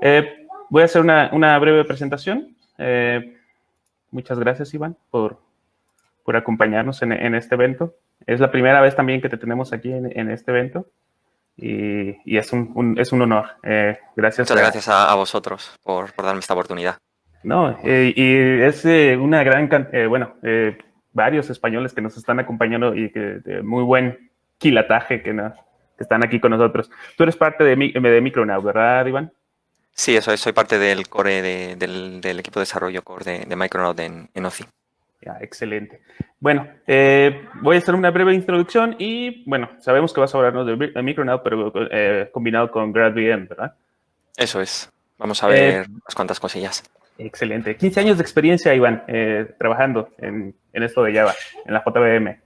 Eh, voy a hacer una, breve presentación. Eh, muchas gracias, Iván, por, acompañarnos en, este evento. Es la primera vez también que te tenemos aquí en, este evento y, es, un, honor. Eh, gracias. Muchas gracias a, vosotros por, darme esta oportunidad. No, y es una gran cantidad, bueno, varios españoles que nos están acompañando y que de muy buen quilataje que, están aquí con nosotros. Tú eres parte de, de Micronaut, ¿verdad, Iván? Sí, eso es, soy parte del core del, equipo de desarrollo core de, Micronaut en, en OCI. Ya, excelente. Bueno, eh, voy a hacer una breve introducción y, bueno, sabemos que vas a hablarnos de, Micronaut, pero eh, combinado con GradVM, ¿verdad? Eso es. Vamos a eh, ver unas cuantas cosillas. Excelente. 15 años de experiencia, Iván, trabajando en, esto de Java, en la JVM.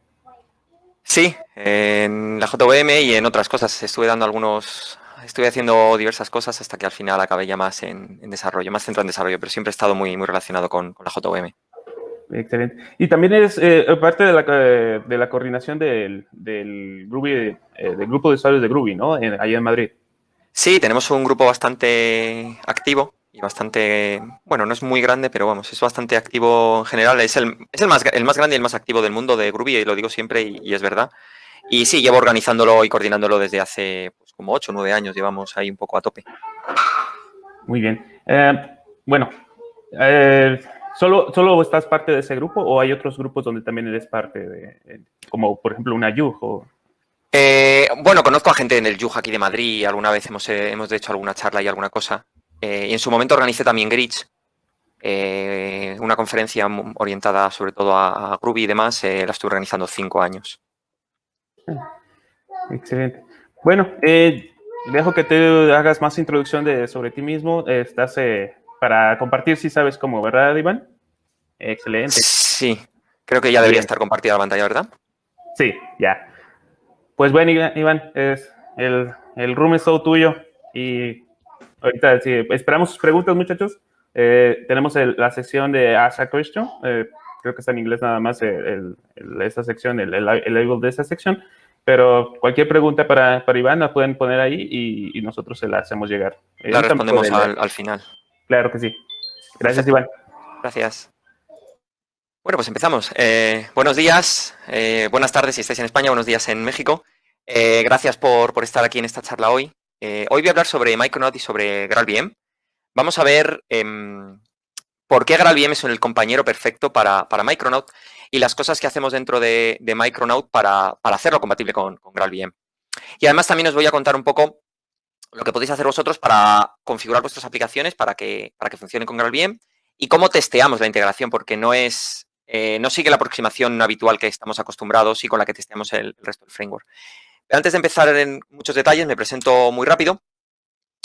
Sí, en la JVM y en otras cosas. Estuve dando algunos, estuve haciendo diversas cosas hasta que al final acabé ya más en, desarrollo, más centrado en desarrollo, pero siempre he estado muy, muy relacionado con, la JVM. Excelente. Y también es eh, parte eh, de la, coordinación del, del, eh, del grupo de usuarios de Groovy, ¿no? Ahí en Madrid. Sí, tenemos un grupo bastante activo y bastante, bueno, no es muy grande, pero vamos, es bastante activo en general. Es el, más, el más grande y el más activo del mundo de Groovy, y lo digo siempre y, es verdad. Y sí, llevo organizándolo y coordinándolo desde hace pues, como 8 o 9 años llevamos ahí un poco a tope. Muy bien. Eh, bueno, eh, ¿solo, ¿solo estás parte de ese grupo o hay otros grupos donde también eres parte de, eh, como por ejemplo una YUG bueno, conozco a gente en el YUG aquí de Madrid, alguna vez hemos, hecho alguna charla y alguna cosa. y en su momento organicé también Grits. una conferencia orientada sobre todo a, Ruby y demás, la estuve organizando cinco años. Ah, excelente. Bueno, eh, dejo que te hagas más introducción de, sobre ti mismo. Estás eh, para compartir si sabes cómo, ¿verdad, Iván? Excelente. Sí, creo que ya debería estar compartida la pantalla, ¿verdad? Sí, ya. Pues bueno, Iván, es el, el room es todo tuyo y ahorita esperamos sus preguntas, muchachos. Eh, tenemos la sección de Ask a Question. creo que está en inglés nada más el, esa sección, el, label de esa sección. Pero cualquier pregunta para, para Iván la pueden poner ahí y, nosotros se la hacemos llegar. La respondemos al, final. Claro que sí. Gracias, Iván. Gracias. Bueno, pues empezamos. Eh, buenos días, eh, buenas tardes si estáis en España, buenos días en México. Eh, gracias por, estar aquí en esta charla hoy. hoy voy a hablar sobre Micronaut y sobre GraalVM. Vamos a ver em, por qué GraalVM es el compañero perfecto para, para Micronaut y las cosas que hacemos dentro de, Micronaut para, hacerlo compatible con, con GraalVM. Y además también os voy a contar un poco lo que podéis hacer vosotros para configurar vuestras aplicaciones para que, para que funcionen con GraalVM y cómo testeamos la integración, porque no es eh, no sigue la aproximación habitual que estamos acostumbrados y con la que testeamos el, resto del framework. antes de empezar en muchos detalles, me presento muy rápido.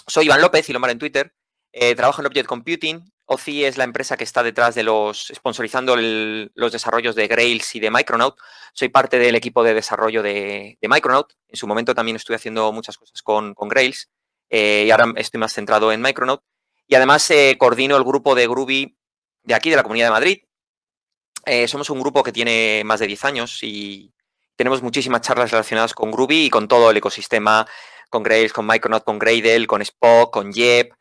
Soy Iván López, y Lomar en Twitter. Eh, trabajo en Object Computing OCI es la empresa que está detrás de los, sponsorizando los desarrollos de Grails y de Micronaut. Soy parte del equipo de desarrollo de, Micronaut. En su momento también estuve haciendo muchas cosas con, Grails eh, y ahora estoy más centrado en Micronaut. Y además eh, coordino el grupo de Groovy de aquí, de la Comunidad de Madrid. Eh, somos un grupo que tiene más de 10 años y tenemos muchísimas charlas relacionadas con Groovy y con todo el ecosistema, con Grails, con Micronaut, con Gradle, con Spock, con Jep.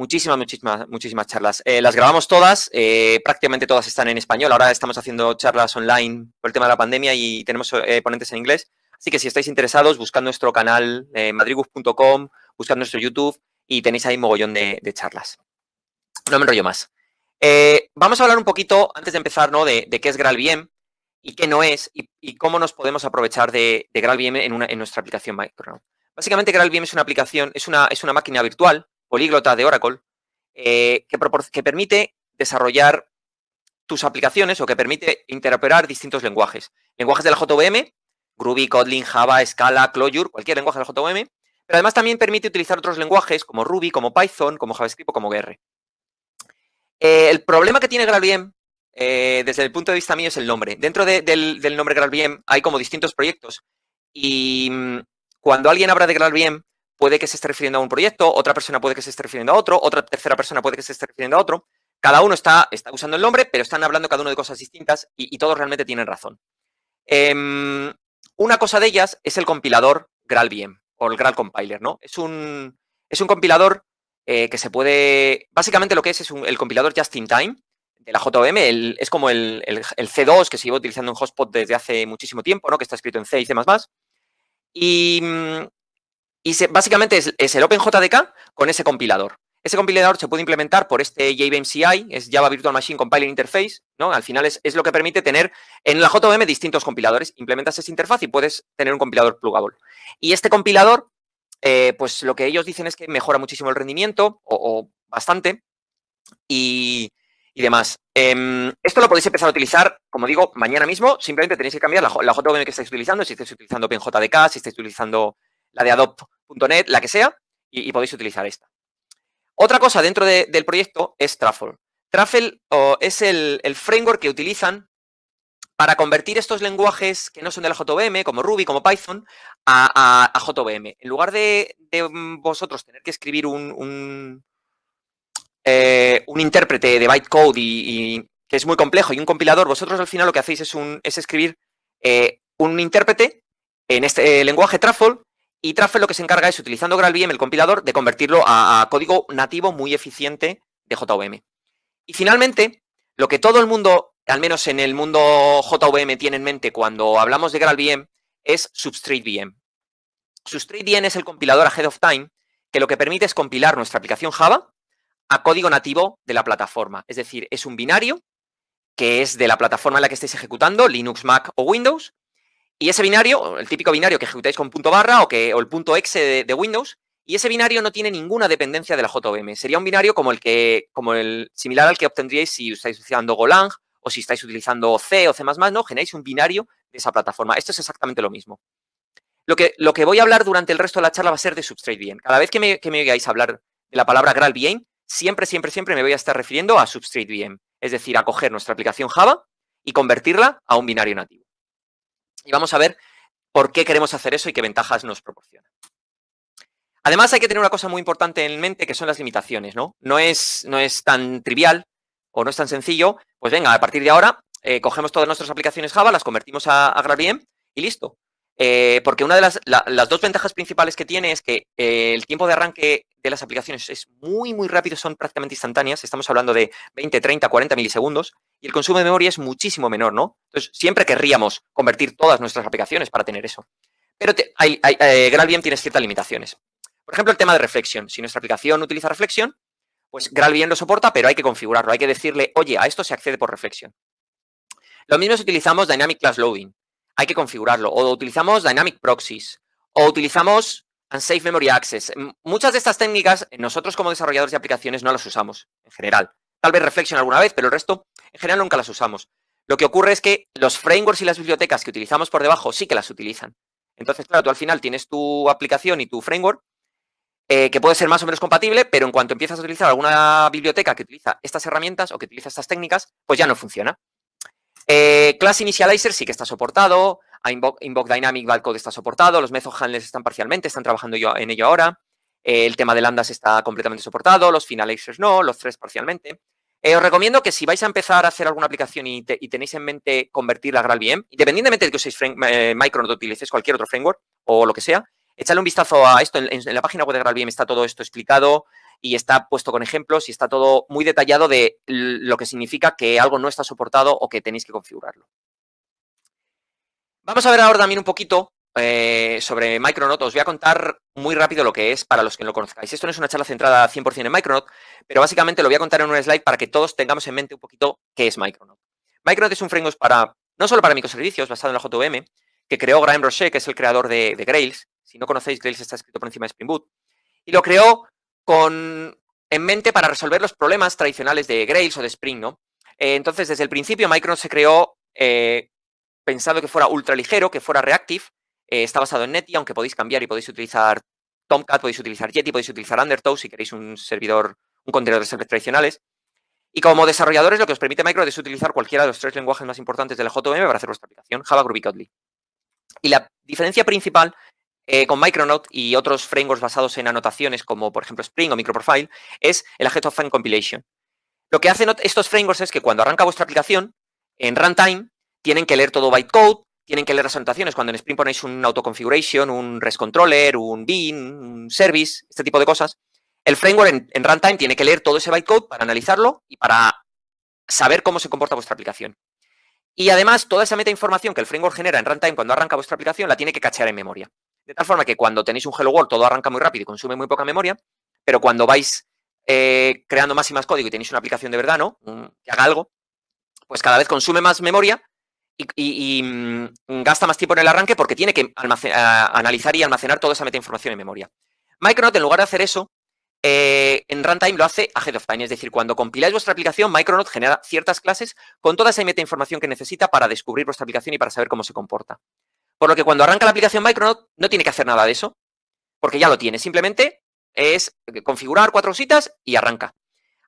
Muchísimas, muchísimas, muchísimas charlas. Eh, las grabamos todas, eh, prácticamente todas están en español. Ahora estamos haciendo charlas online por el tema de la pandemia y tenemos eh, ponentes en inglés. Así que si estáis interesados, buscad nuestro canal madriguf.com, buscad nuestro YouTube y tenéis ahí mogollón de, charlas. No me enrollo más. vamos a hablar un poquito, antes de empezar, ¿no? de, qué es GraalVM y qué no es y, cómo nos podemos aprovechar de, de GraalVM en, en nuestra aplicación Micro. Básicamente, GraalVM es una aplicación, es una, es una máquina virtual políglota de Oracle, eh, que, permite desarrollar tus aplicaciones o que permite interoperar distintos lenguajes. Lenguajes de la JVM, Groovy, Kotlin, Java, Scala, Clojure, cualquier lenguaje de la JVM, pero además también permite utilizar otros lenguajes como Ruby, como Python, como JavaScript o como GR. Eh, el problema que tiene GraalVM, eh, desde el punto de vista mío, es el nombre. Dentro del, nombre GraalVM hay como distintos proyectos y mm, cuando alguien habla de GraalVM, puede que se esté refiriendo a un proyecto, otra persona puede que se esté refiriendo a otro, otra tercera persona puede que se esté refiriendo a otro. Cada uno está, está usando el nombre, pero están hablando cada uno de cosas distintas y, todos realmente tienen razón. Em, una cosa de ellas es el compilador GraalVM o el Graal Compiler, ¿no? Es un, es un compilador eh, que se puede. Básicamente lo que es es el compilador Just in Time de la JVM. es como el, C2 que se iba utilizando en Hotspot desde hace muchísimo tiempo, ¿no? Que está escrito en C y C. Y mm, y básicamente es, el OpenJDK con ese compilador. Ese compilador se puede implementar por este JVMCI, es Java Virtual Machine Compiler Interface, ¿no? Al final es, lo que permite tener en la JVM distintos compiladores. Implementas esa interfaz y puedes tener un compilador plugable. Y este compilador, eh, pues lo que ellos dicen es que mejora muchísimo el rendimiento, o, bastante, y, demás. Em, esto lo podéis empezar a utilizar, como digo, mañana mismo. Simplemente tenéis que cambiar la, la JVM que estáis utilizando, si estáis utilizando OpenJDK, si estáis utilizando la de adopt.net, la que sea, y, podéis utilizar esta. Otra cosa dentro del proyecto es Truffle. Truffle es el, framework que utilizan para convertir estos lenguajes que no son de la JVM, como Ruby, como Python, a, JVM. En lugar de, vosotros tener que escribir un, un, eh, intérprete de bytecode y, que es muy complejo y un compilador, vosotros al final lo que hacéis es, un, es escribir eh, un intérprete en este eh, lenguaje Truffle y Trafford lo que se encarga es, utilizando GraalVM, el compilador, de convertirlo a, código nativo muy eficiente de JVM. Y finalmente, lo que todo el mundo, al menos en el mundo JVM, tiene en mente cuando hablamos de GraalVM es SubstrateVM. SubstrateVM es el compilador ahead of time que lo que permite es compilar nuestra aplicación Java a código nativo de la plataforma. Es decir, es un binario que es de la plataforma en la que estáis ejecutando, Linux, Mac o Windows, y ese binario, el típico binario que ejecutáis con punto barra o, que, el punto exe de, Windows, y ese binario no tiene ninguna dependencia de la JVM. Sería un binario como el que, como el similar al que obtendríais si estáis utilizando Golang o si estáis utilizando C o C++, ¿no? Generáis un binario de esa plataforma. Esto es exactamente lo mismo. Lo que, lo que voy a hablar durante el resto de la charla va a ser de Substrate bien. Cada vez que me, que me oigáis hablar de la palabra GraalVM, siempre, siempre, siempre me voy a estar refiriendo a Substrate VM, es decir, a coger nuestra aplicación Java y convertirla a un binario nativo. Y vamos a ver por qué queremos hacer eso y qué ventajas nos proporciona. Además, hay que tener una cosa muy importante en mente que son las limitaciones, ¿no? No es, no es tan trivial o no es tan sencillo. Pues venga, a partir de ahora eh, cogemos todas nuestras aplicaciones Java, las convertimos a, a y listo. Eh, porque una de las, dos ventajas principales que tiene es que eh, el tiempo de arranque de las aplicaciones es muy, muy rápido, son prácticamente instantáneas. Estamos hablando de 20, 30, 40 milisegundos y el consumo de memoria es muchísimo menor, ¿no? Entonces, siempre querríamos convertir todas nuestras aplicaciones para tener eso. Pero hay, eh, GraalVM tiene ciertas limitaciones. Por ejemplo, el tema de reflexión. Si nuestra aplicación utiliza reflexión, pues GraalVM lo soporta, pero hay que configurarlo. Hay que decirle, oye, a esto se accede por reflexión. Lo mismo si utilizamos Dynamic Class Loading. Hay que configurarlo. O utilizamos Dynamic Proxies. O utilizamos Unsafe Memory Access. Muchas de estas técnicas eh, nosotros como desarrolladores de aplicaciones no las usamos en general. Tal vez Reflection alguna vez, pero el resto en general nunca las usamos. Lo que ocurre es que los frameworks y las bibliotecas que utilizamos por debajo sí que las utilizan. Entonces, claro, tú al final tienes tu aplicación y tu framework eh, que puede ser más o menos compatible, pero en cuanto empiezas a utilizar alguna biblioteca que utiliza estas herramientas o que utiliza estas técnicas, pues ya no funciona. Eh, Class Initializer sí que está soportado, Inbox Invoke, Dynamic Valcode está soportado, los Method Handlers están parcialmente, están trabajando yo en ello ahora. Eh, el tema de lambdas está completamente soportado, los finalizers no, los tres parcialmente. Eh, os recomiendo que si vais a empezar a hacer alguna aplicación y, tenéis en mente convertirla a GraalVM, independientemente de que uséis eh, Micron o utilicéis cualquier otro framework o lo que sea, echadle un vistazo a esto. En, en la página web de GraalVM está todo esto explicado y está puesto con ejemplos y está todo muy detallado de lo que significa que algo no está soportado o que tenéis que configurarlo. Vamos a ver ahora también un poquito eh, sobre Micronaut. Os voy a contar muy rápido lo que es para los que no lo conozcáis. Esto no es una charla centrada 100% en Micronaut, pero básicamente lo voy a contar en un slide para que todos tengamos en mente un poquito qué es Micronaut. Micronaut es un framework para, no solo para microservicios, basado en la JVM, que creó Graham Roche, que es el creador de, Grails. Si no conocéis, Grails está escrito por encima de Spring Boot. Y lo creó con, en mente para resolver los problemas tradicionales de Grails o de Spring, ¿no? Eh, entonces, desde el principio, Micronaut se creó eh, pensado que fuera ultra ligero, que fuera reactive. Eh, está basado en Netty, aunque podéis cambiar y podéis utilizar Tomcat, podéis utilizar Yeti, podéis utilizar Undertow si queréis un servidor, un contenedor de servidores tradicionales. Y como desarrolladores, lo que os permite Micro es utilizar cualquiera de los tres lenguajes más importantes de la JVM para hacer vuestra aplicación, Java, Groovy, Kotlin. Y la diferencia principal eh, con Micronaut y otros frameworks basados en anotaciones como, por ejemplo, Spring o Microprofile es el Ahead of Compilation. Lo que hacen estos frameworks es que cuando arranca vuestra aplicación, en runtime, tienen que leer todo bytecode, tienen que leer las anotaciones. Cuando en Spring ponéis un autoconfiguration, un REST controller, un bin, un service, este tipo de cosas, el framework en, runtime tiene que leer todo ese bytecode para analizarlo y para saber cómo se comporta vuestra aplicación. Y además, toda esa meta información que el framework genera en runtime cuando arranca vuestra aplicación la tiene que cachear en memoria. De tal forma que cuando tenéis un Hello World todo arranca muy rápido y consume muy poca memoria, pero cuando vais eh, creando más y más código y tenéis una aplicación de verdad, ¿no? Mm, que haga algo, pues cada vez consume más memoria, y, mm, gasta más tiempo en el arranque porque tiene que eh, analizar y almacenar toda esa meta información en memoria. Micronaut, en lugar de hacer eso, eh, en runtime lo hace ahead of time, es decir, cuando compiláis vuestra aplicación, Micronaut genera ciertas clases con toda esa meta información que necesita para descubrir vuestra aplicación y para saber cómo se comporta. Por lo que cuando arranca la aplicación Micronaut no tiene que hacer nada de eso, porque ya lo tiene, simplemente es configurar cuatro citas y arranca.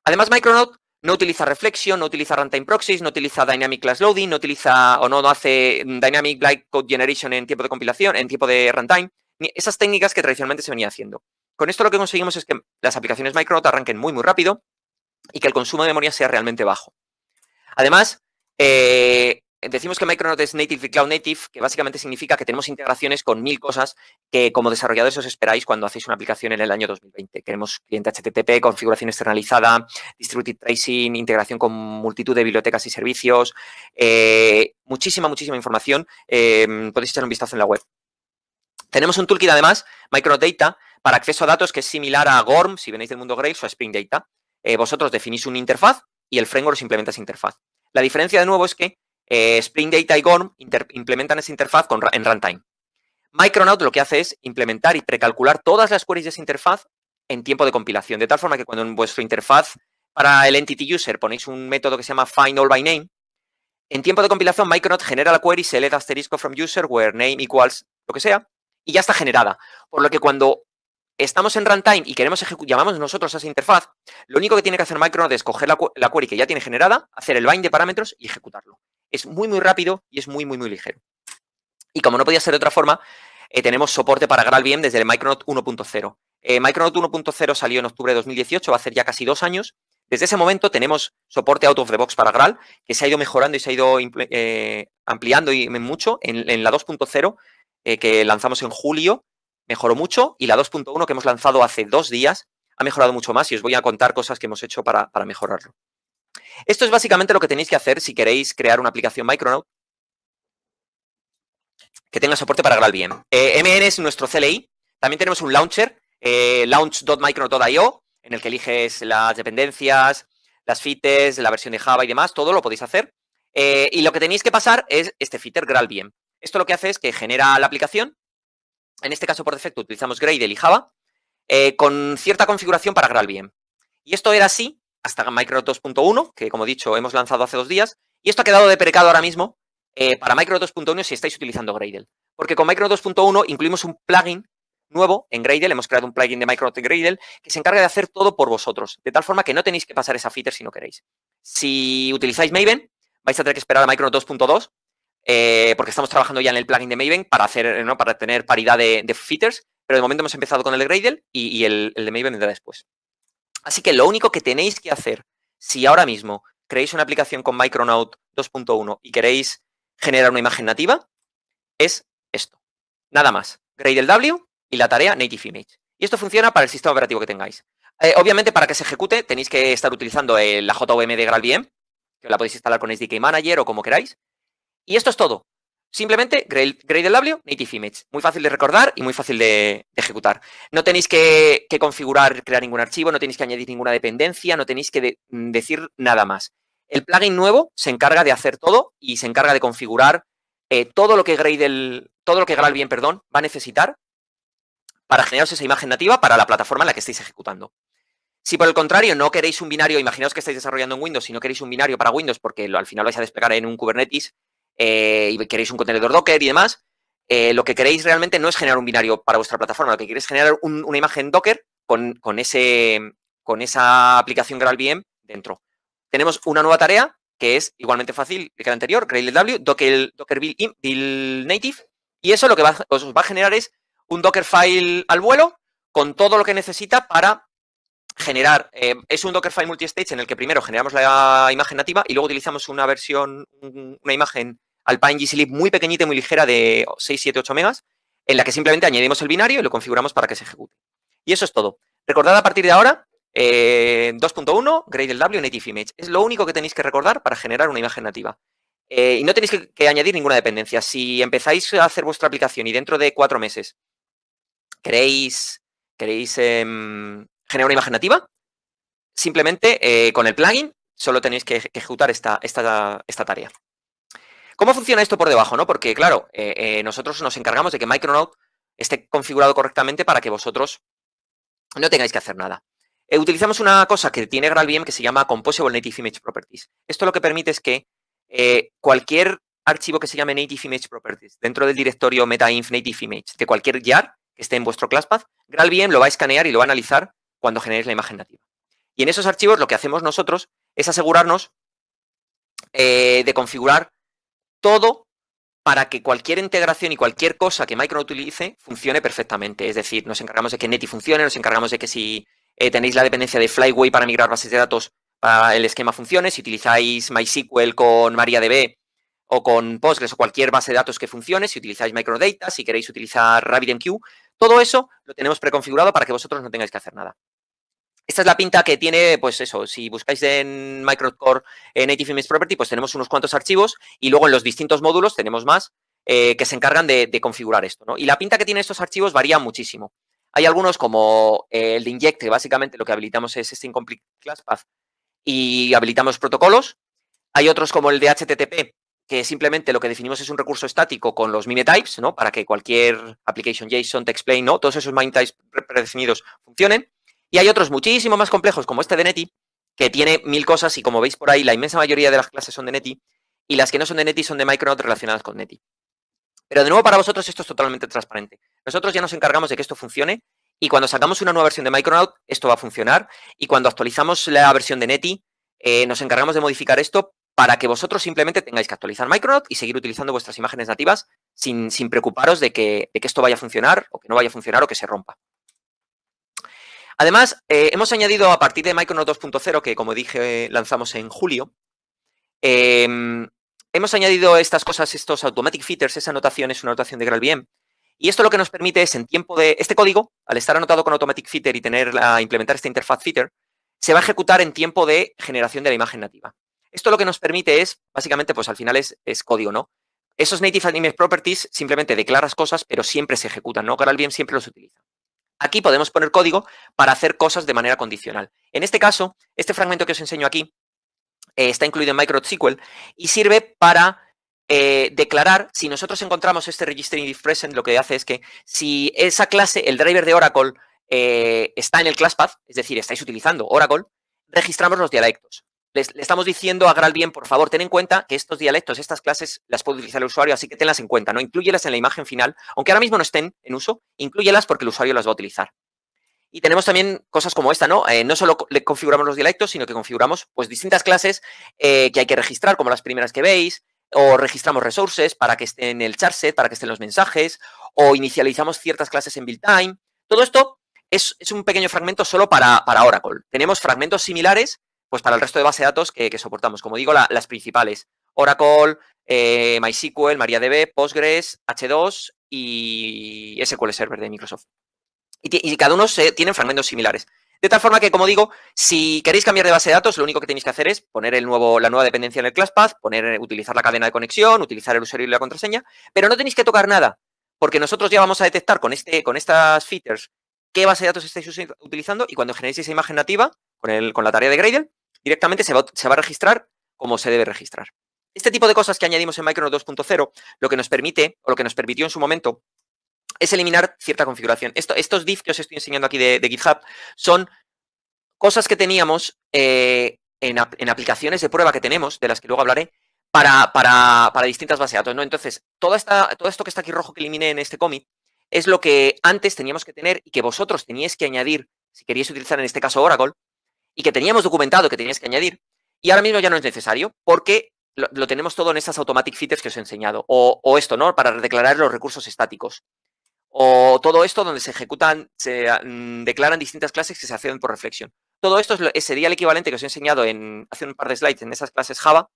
Además, Micronaut no utiliza Reflexion, no utiliza Runtime Proxies, no utiliza Dynamic Class Loading, no utiliza o no, hace Dynamic Code Generation en tiempo de compilación, en tiempo de runtime, esas técnicas que tradicionalmente se venía haciendo. Con esto lo que conseguimos es que las aplicaciones Micronaut arranquen muy, muy rápido y que el consumo de memoria sea realmente bajo. Además, eh, decimos que Micronaut es native y cloud native, que básicamente significa que tenemos integraciones con mil cosas que como desarrolladores os esperáis cuando hacéis una aplicación en el año 2020. Queremos cliente HTTP, configuración externalizada, distributed tracing, integración con multitud de bibliotecas y servicios, eh, muchísima, muchísima información. Em, podéis echar un vistazo en la web. Tenemos un toolkit además, Micronaut Data, para acceso a datos que es similar a GORM, si venéis del mundo Grails o a Spring Data. Eh, vosotros definís una interfaz y el framework os implementa esa interfaz. La diferencia de nuevo es que eh, Spring Data y GORM implementan esa interfaz en runtime. Micronaut lo que hace es implementar y precalcular todas las queries de esa interfaz en tiempo de compilación, de tal forma que cuando en vuestra interfaz para el entity user ponéis un método que se llama find all by name, en tiempo de compilación Micronaut genera la query select asterisco from user where name equals lo que sea y ya está generada. Por lo que cuando estamos en runtime y queremos llamamos nosotros a esa interfaz, lo único que tiene que hacer Micronaut es coger la query que ya tiene generada, hacer el bind de parámetros y ejecutarlo. Es muy, muy rápido y es muy, muy, muy ligero. Y como no podía ser de otra forma, eh, tenemos soporte para bien desde el Micronaut 1.0. Eh, Micronaut 1.0 salió en octubre de 2018, va a hacer ya casi dos años. Desde ese momento tenemos soporte out of the box para Graal, que se ha ido mejorando y se ha ido eh, ampliando y, mucho en, la 2.0 eh, que lanzamos en julio, mejoró mucho, y la 2.1 que hemos lanzado hace dos días ha mejorado mucho más y os voy a contar cosas que hemos hecho para mejorarlo. Esto es básicamente lo que tenéis que hacer si queréis crear una aplicación Micronaut que tenga soporte para GraalVM. Eh, MN es nuestro CLI. También tenemos un launcher, eh, launch.micronaut.io, en el que eliges las dependencias, las fites, la versión de Java y demás. Todo lo podéis hacer. Eh, y lo que tenéis que pasar es este fitter GraalVM. Esto lo que hace es que genera la aplicación. En este caso, por defecto, utilizamos Gradle y Java eh, con cierta configuración para GraalVM. Y esto era así hasta Micro 2.1, que como he dicho, hemos lanzado hace dos días. Y esto ha quedado de deprecado ahora mismo eh, para Micro 2.1 si estáis utilizando Gradle. Porque con Micro 2.1 incluimos un plugin nuevo en Gradle, hemos creado un plugin de Micro Gradle que se encarga de hacer todo por vosotros, de tal forma que no tenéis que pasar esa feature si no queréis. Si utilizáis Maven, vais a tener que esperar a Micro 2.2, eh, porque estamos trabajando ya en el plugin de Maven para, hacer, para tener paridad de, de features, pero de momento hemos empezado con el de Gradle y, el, el, de Maven vendrá después. Así que lo único que tenéis que hacer, si ahora mismo creéis una aplicación con Micronaut 2.1 y queréis generar una imagen nativa, es esto. Nada más. Gradle W y la tarea Native Image. Y esto funciona para el sistema operativo que tengáis. Eh, obviamente, para que se ejecute, tenéis que estar utilizando la JVM de GraalVM, que la podéis instalar con SDK Manager o como queráis. Y esto es todo. Simplemente Gradle.w, Native Image. Muy fácil de recordar y muy fácil de, ejecutar. No tenéis que, configurar, crear ningún archivo, no tenéis que añadir ninguna dependencia, no tenéis que mm, decir nada más. El plugin nuevo se encarga de hacer todo y se encarga de configurar eh, todo lo que Gradle, todo lo que Gradle bien, perdón, va a necesitar para generaros esa imagen nativa para la plataforma en la que estáis ejecutando. Si por el contrario no queréis un binario, imaginaos que estáis desarrollando en Windows y no queréis un binario para Windows porque al final vais a despegar en un Kubernetes, eh, y queréis un contenedor Docker y demás, eh, lo que queréis realmente no es generar un binario para vuestra plataforma, lo que queréis es generar una imagen Docker con, ese, con esa aplicación GraalVM dentro. Tenemos una nueva tarea que es igualmente fácil que la anterior, GrailW, Docker, Docker build, Native, y eso lo que va, os va a generar es un docker file al vuelo con todo lo que necesita para generar, eh, es un Dockerfile multistage en el que primero generamos la imagen nativa y luego utilizamos una versión, una imagen Alpine Lib muy pequeñita y muy ligera de 6, 7, 8 megas, en la que simplemente añadimos el binario y lo configuramos para que se ejecute. Y eso es todo. Recordad a partir de ahora, eh, 2.1, Gradle W, Native Image. Es lo único que tenéis que recordar para generar una imagen nativa. Eh, y no tenéis que, añadir ninguna dependencia. Si empezáis a hacer vuestra aplicación y dentro de cuatro meses queréis, queréis em, generar una imagen nativa, simplemente eh, con el plugin solo tenéis que, ejecutar esta, esta, tarea. ¿Cómo funciona esto por debajo? ¿no? Porque, claro, eh, eh, nosotros nos encargamos de que Micronaut esté configurado correctamente para que vosotros no tengáis que hacer nada. utilizamos una cosa que tiene GraalVM que se llama Composable Native Image Properties. Esto lo que permite es que cualquier archivo que se llame Native Image Properties dentro del directorio metainf native image de cualquier jar que esté en vuestro ClassPath, GraalVM lo va a escanear y lo va a analizar cuando generéis la imagen nativa. Y en esos archivos lo que hacemos nosotros es asegurarnos eh, de configurar todo para que cualquier integración y cualquier cosa que Micro utilice funcione perfectamente. Es decir, nos encargamos de que Neti funcione, nos encargamos de que si eh, tenéis la dependencia de Flyway para migrar bases de datos, para el esquema funcione. Si utilizáis MySQL con MariaDB o con Postgres o cualquier base de datos que funcione, si utilizáis Microdata, si queréis utilizar RabbitMQ, todo eso lo tenemos preconfigurado para que vosotros no tengáis que hacer nada esta es la pinta que tiene, pues eso, si buscáis en Microcore en Native Image Property, pues tenemos unos cuantos archivos y luego en los distintos módulos tenemos más eh, que se encargan de, configurar esto. ¿no? Y la pinta que tienen estos archivos varía muchísimo. Hay algunos como eh, el de Inject, que básicamente lo que habilitamos es este Incomplete Class Path y habilitamos protocolos. Hay otros como el de HTTP, que simplemente lo que definimos es un recurso estático con los types ¿no? Para que cualquier application JSON, textplain, ¿no? Todos esos types predefinidos funcionen. Y hay otros muchísimo más complejos, como este de Neti, que tiene mil cosas y como veis por ahí, la inmensa mayoría de las clases son de Neti y las que no son de Neti son de Micronaut relacionadas con Neti. Pero de nuevo, para vosotros esto es totalmente transparente. Nosotros ya nos encargamos de que esto funcione y cuando sacamos una nueva versión de Micronaut, esto va a funcionar. Y cuando actualizamos la versión de Neti, eh, nos encargamos de modificar esto para que vosotros simplemente tengáis que actualizar Micronaut y seguir utilizando vuestras imágenes nativas sin, preocuparos de que esto vaya a funcionar o que no vaya a funcionar o que se rompa. Además, eh, hemos añadido a partir de Micronaut 2.0, que como dije, lanzamos en julio, em, hemos añadido estas cosas, estos automatic fitters, esa anotación es una anotación de bien. Y esto lo que nos permite es, en tiempo de este código, al estar anotado con automatic fitter y tener implementar esta interfaz fitter, se va a ejecutar en tiempo de generación de la imagen nativa. Esto lo que nos permite es, básicamente, pues al final es, código, ¿no? Esos native image properties simplemente declaras cosas, pero siempre se ejecutan, ¿no? bien siempre los utiliza. Aquí podemos poner código para hacer cosas de manera condicional. En este caso, este fragmento que os enseño aquí eh, está incluido en SQL y sirve para eh, declarar, si nosotros encontramos este registry if present, lo que hace es que si esa clase, el driver de Oracle, eh, está en el class path, es decir, estáis utilizando Oracle, registramos los dialectos les, le estamos diciendo a Gral bien, por favor, ten en cuenta que estos dialectos, estas clases, las puede utilizar el usuario, así que tenlas en cuenta, ¿no? inclúyelas en la imagen final, aunque ahora mismo no estén en uso, incluyelas porque el usuario las va a utilizar. Y tenemos también cosas como esta, ¿no? Eh, no solo le configuramos los dialectos, sino que configuramos pues distintas clases eh, que hay que registrar, como las primeras que veis, o registramos resources para que estén en el charset, para que estén los mensajes, o inicializamos ciertas clases en build time. Todo esto es, un pequeño fragmento solo para Oracle. Tenemos fragmentos similares pues para el resto de base de datos que, soportamos. Como digo, las principales, Oracle, eh, MySQL, MariaDB, Postgres, H2 y SQL Server de Microsoft. Y, cada uno se, tienen fragmentos similares. De tal forma que, como digo, si queréis cambiar de base de datos, lo único que tenéis que hacer es poner el nuevo, la nueva dependencia en el ClassPath, poner, utilizar la cadena de conexión, utilizar el usuario y la contraseña, pero no tenéis que tocar nada, porque nosotros ya vamos a detectar con, este, con estas features qué base de datos estáis utilizando y cuando generéis esa imagen nativa con, el, con la tarea de Gradle, directamente se va, a registrar como se debe registrar. Este tipo de cosas que añadimos en Microsoft 2.0, lo que nos permite, o lo que nos permitió en su momento, es eliminar cierta configuración. estos div que os estoy enseñando aquí de, GitHub son cosas que teníamos eh, en, aplicaciones de prueba que tenemos, de las que luego hablaré, para, para, distintas bases de datos. ¿no? Entonces, todo esto que está aquí rojo que eliminé en este commit es lo que antes teníamos que tener y que vosotros teníais que añadir, si queríais utilizar en este caso Oracle, y que teníamos documentado que tenías que añadir, y ahora mismo ya no es necesario porque lo, tenemos todo en esas automatic fitters que os he enseñado, o, esto, ¿no? Para declarar los recursos estáticos, o todo esto donde se ejecutan, se mm, declaran distintas clases que se hacen por reflexión. Todo esto sería el equivalente que os he enseñado en, hace un par de slides en esas clases Java,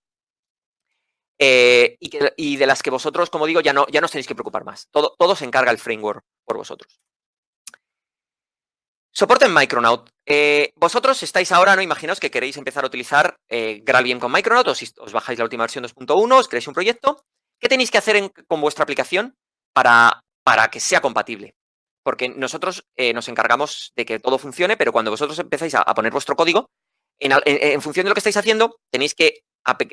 eh, y, de las que vosotros, como digo, ya no, ya no os tenéis que preocupar más. Todo, todo se encarga el framework por vosotros. Soporte en Micronaut. Eh, vosotros estáis ahora, ¿no? Imaginaos que queréis empezar a utilizar eh, bien con Micronaut, si os bajáis la última versión 2.1, os creáis un proyecto. ¿Qué tenéis que hacer con vuestra aplicación para, para que sea compatible? Porque nosotros eh, nos encargamos de que todo funcione, pero cuando vosotros empezáis a, poner vuestro código, en, función de lo que estáis haciendo, tenéis que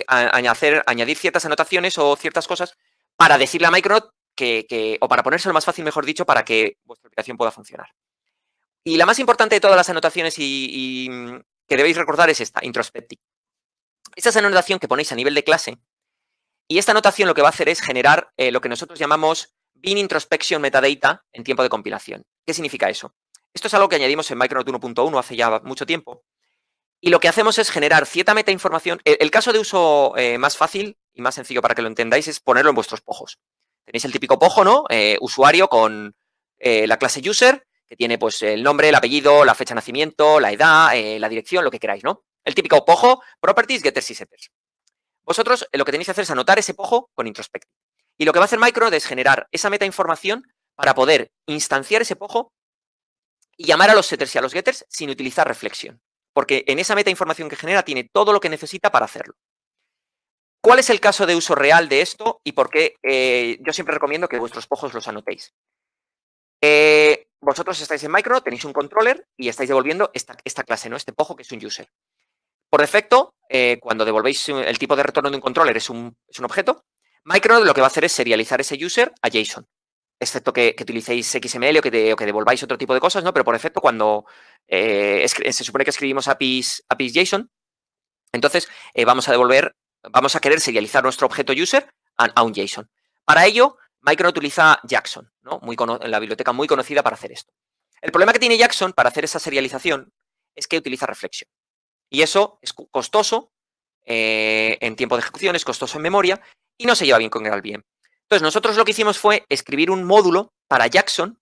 añadir ciertas anotaciones o ciertas cosas para decirle a Micronaut que, o para ponérselo más fácil, mejor dicho, para que vuestra aplicación pueda funcionar. Y la más importante de todas las anotaciones y, mm, que debéis recordar es esta, introspectiva. Esta es la anotación que ponéis a nivel de clase. Y esta anotación lo que va a hacer es generar eh, lo que nosotros llamamos bin introspection metadata en tiempo de compilación. ¿Qué significa eso? Esto es algo que añadimos en Micronaut 1.1 hace ya mucho tiempo. Y lo que hacemos es generar cierta meta El, el caso de uso eh, más fácil y más sencillo para que lo entendáis es ponerlo en vuestros pojos. Tenéis el típico pojo, ¿no? Eh, usuario con la clase user que tiene pues el nombre, el apellido, la fecha de nacimiento, la edad, eh, la dirección, lo que queráis, ¿no? El típico pojo, properties, getters y setters. Vosotros eh, lo que tenéis que hacer es anotar ese pojo con introspective. Y lo que va a hacer Micro es generar esa meta información para poder instanciar ese pojo y llamar a los setters y a los getters sin utilizar reflexión. Porque en esa meta información que genera tiene todo lo que necesita para hacerlo. ¿Cuál es el caso de uso real de esto y por qué eh, yo siempre recomiendo que vuestros pojos los anotéis? vosotros estáis en micro, tenéis un controller y estáis devolviendo esta, esta clase, ¿no? Este pojo que es un user. Por defecto, eh, cuando devolvéis el tipo de retorno de un controller es un, objeto, Micro lo que va a hacer es serializar ese user a JSON, excepto que, utilicéis XML o que, o que, devolváis otro tipo de cosas, ¿no? Pero por defecto, cuando eh, se supone que escribimos APIs, APIs JSON, entonces eh, vamos a devolver, vamos a querer serializar nuestro objeto user a, un JSON. Para ello, Micron utiliza Jackson, ¿no? la biblioteca muy conocida para hacer esto. El problema que tiene Jackson para hacer esa serialización es que utiliza reflexión. Y eso es costoso eh, en tiempo de ejecución, es costoso en memoria y no se lleva bien con el bien Entonces, nosotros lo que hicimos fue escribir un módulo para Jackson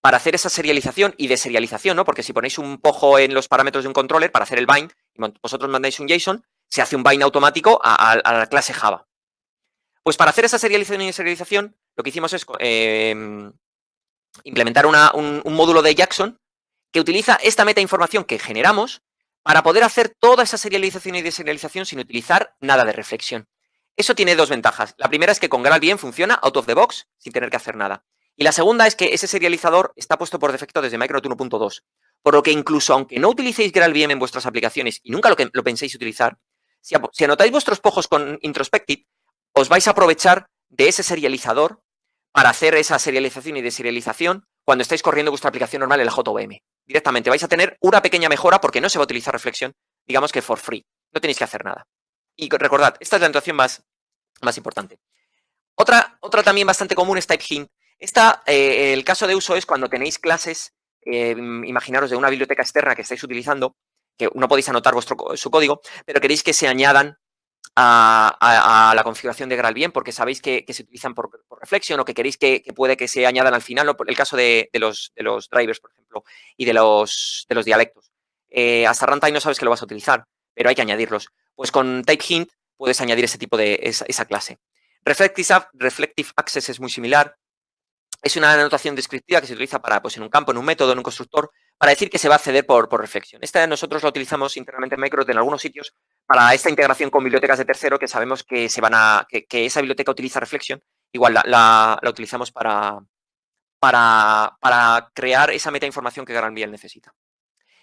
para hacer esa serialización y deserialización, ¿no? Porque si ponéis un pojo en los parámetros de un controller para hacer el bind, y vosotros mandáis un JSON, se hace un bind automático a, a la clase Java. Pues para hacer esa serialización y deserialización, lo que hicimos es em, implementar un, módulo de Jackson que utiliza esta meta información que generamos para poder hacer toda esa serialización y deserialización sin utilizar nada de reflexión. Eso tiene dos ventajas. La primera es que con GraalVM funciona out of the box sin tener que hacer nada. Y la segunda es que ese serializador está puesto por defecto desde Microsoft 1.2. Por lo que incluso aunque no utilicéis GraalVM en vuestras aplicaciones y nunca lo, penséis utilizar, si, si, anotáis vuestros pojos con Introspective, os vais a aprovechar de ese serializador para hacer esa serialización y deserialización cuando estáis corriendo vuestra aplicación normal en la JVM. Directamente vais a tener una pequeña mejora porque no se va a utilizar reflexión, digamos que for free. No tenéis que hacer nada. Y recordad, esta es la anotación más, más importante. Otra, otra también bastante común es TypeHint. Esta, eh, el caso de uso es cuando tenéis clases, eh, imaginaros de una biblioteca externa que estáis utilizando, que no podéis anotar vuestro, su código, pero queréis que se añadan a, la configuración de bien porque sabéis que, se utilizan por, reflexión o que queréis que, puede que se añadan al final, el caso de, los, de, los, drivers, por ejemplo, y de los, de los dialectos. Eh, hasta runtime no sabes que lo vas a utilizar, pero hay que añadirlos. Pues con hint puedes añadir ese tipo de esa, esa clase. Reflective, Reflective Access es muy similar es una anotación descriptiva que se utiliza para, pues en un campo, en un método, en un constructor, para decir que se va a acceder por, reflexión. Esta nosotros la utilizamos internamente en Microsoft en algunos sitios para esta integración con bibliotecas de tercero que sabemos que se van a, que, esa biblioteca utiliza reflexión. Igual la, utilizamos para, para, para, crear esa meta información que bien necesita.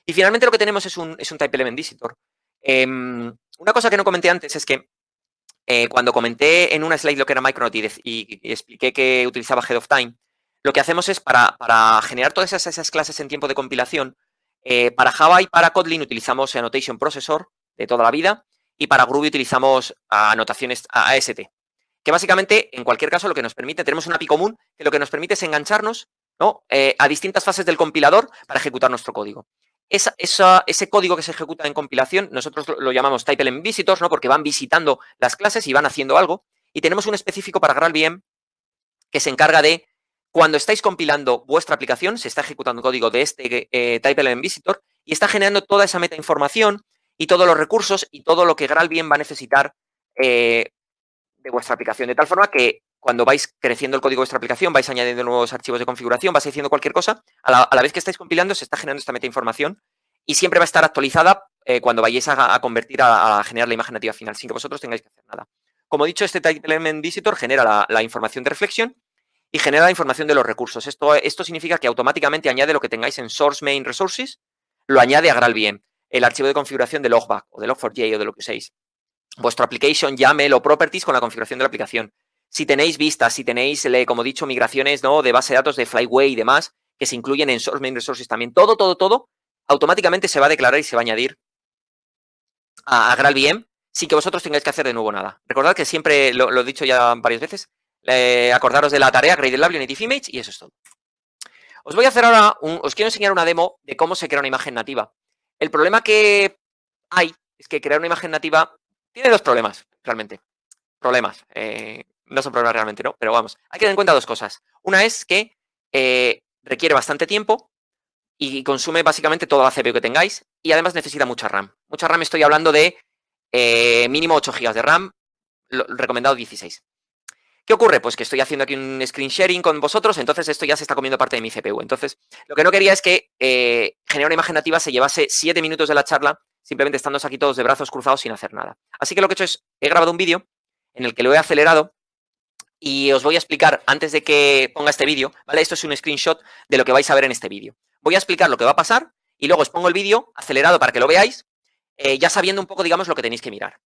Y finalmente lo que tenemos es un, es un Type Element Visitor. Em, una cosa que no comenté antes es que eh, cuando comenté en una slide lo que era Micronaut y, expliqué que utilizaba Head of Time, lo que hacemos es para, generar todas esas, clases en tiempo de compilación, eh, para Java y para Kotlin utilizamos Annotation Processor de toda la vida y para Groovy utilizamos anotaciones AST, que básicamente, en cualquier caso, lo que nos permite, tenemos una API común que lo que nos permite es engancharnos eh, a distintas fases del compilador para ejecutar nuestro código ese código que se ejecuta en compilación, nosotros lo llamamos type element visitors, ¿no? Porque van visitando las clases y van haciendo algo. Y tenemos un específico para GraalVM que se encarga de cuando estáis compilando vuestra aplicación, se está ejecutando código de este eh, type visitor y está generando toda esa meta información y todos los recursos y todo lo que GraalVM va a necesitar eh, de vuestra aplicación. De tal forma que cuando vais creciendo el código de vuestra aplicación, vais añadiendo nuevos archivos de configuración, vais haciendo cualquier cosa, a la, vez que estáis compilando se está generando esta meta información y siempre va a estar actualizada eh, cuando vayáis a, convertir, a, generar la imagen nativa final, sin que vosotros tengáis que hacer nada. Como he dicho, este Type Element Visitor genera la, información de reflexión y genera la información de los recursos. Esto, esto significa que automáticamente añade lo que tengáis en Source Main Resources, lo añade a bien. el archivo de configuración de Logback o de Log4j o de lo que uséis. Vuestro application, YAML o properties con la configuración de la aplicación si tenéis vistas, si tenéis, eh, como he dicho, migraciones ¿no? de base de datos de Flyway y demás, que se incluyen en Source Main Resources también, todo, todo, todo, automáticamente se va a declarar y se va a añadir a, GraalVM sin que vosotros tengáis que hacer de nuevo nada. Recordad que siempre, lo, he dicho ya varias veces, eh, acordaros de la tarea Gradle Lab Native Image y eso es todo. Os voy a hacer ahora, os quiero enseñar una demo de cómo se crea una imagen nativa. El problema que hay es que crear una imagen nativa tiene dos problemas, realmente. Problemas. Eh, no es un problema realmente, ¿no? Pero vamos, hay que tener en cuenta dos cosas. Una es que eh, requiere bastante tiempo y consume básicamente toda la CPU que tengáis y además necesita mucha RAM. Mucha RAM estoy hablando de eh, mínimo 8 GB de RAM, recomendado 16. ¿Qué ocurre? Pues que estoy haciendo aquí un screen sharing con vosotros, entonces esto ya se está comiendo parte de mi CPU. Entonces, lo que no quería es que eh, generar una imagen nativa se llevase 7 minutos de la charla simplemente estando aquí todos de brazos cruzados sin hacer nada. Así que lo que he hecho es, he grabado un vídeo en el que lo he acelerado y os voy a explicar antes de que ponga este vídeo, ¿vale? Esto es un screenshot de lo que vais a ver en este vídeo. Voy a explicar lo que va a pasar y luego os pongo el vídeo acelerado para que lo veáis, eh, ya sabiendo un poco, digamos, lo que tenéis que mirar.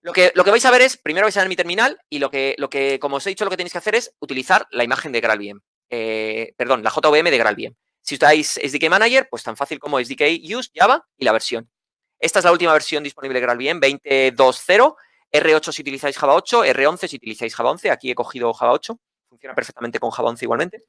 Lo que, lo que vais a ver es, primero vais a ver mi terminal y lo que, lo que, como os he dicho, lo que tenéis que hacer es utilizar la imagen de GraalVM. Eh, perdón, la JVM de GraalVM. Si usáis SDK Manager, pues tan fácil como SDK Use, Java y la versión. Esta es la última versión disponible de GraalVM 20.2.0 R8 si utilizáis Java 8, R11 si utilizáis Java 11. Aquí he cogido Java 8, funciona perfectamente con Java 11 igualmente.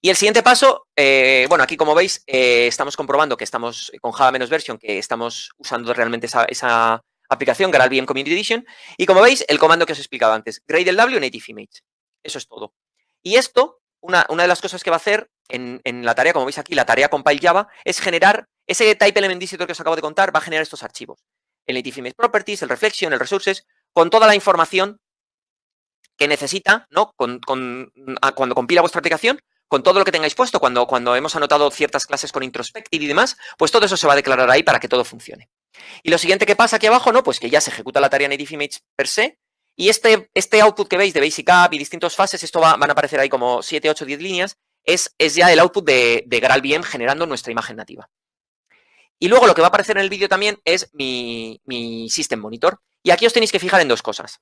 Y el siguiente paso, eh, bueno, aquí como veis, eh, estamos comprobando que estamos con Java menos version, que estamos usando realmente esa, aplicación, aplicación, bien Community Edition. Y como veis, el comando que os he explicado antes, grade W native image. Eso es todo. Y esto, una, de las cosas que va a hacer en, la tarea, como veis aquí, la tarea compile Java, es generar ese type element que os acabo de contar, va a generar estos archivos el Native Image Properties, el Reflection, el Resources, con toda la información que necesita, ¿no? Ah, cuando compila vuestra aplicación, con todo lo que tengáis puesto, cuando, cuando hemos anotado ciertas clases con introspective y demás, pues todo eso se va a declarar ahí para que todo funcione. Y lo siguiente que pasa aquí abajo, ¿no? Pues que ya se ejecuta la tarea Native Image per se. Y este, este output que veis de Basic App y distintas fases, esto va, van a aparecer ahí como 7, 8, 10 líneas, es, ya el output de, de GraalVM generando nuestra imagen nativa. Y luego lo que va a aparecer en el vídeo también es mi, mi System Monitor. Y aquí os tenéis que fijar en dos cosas.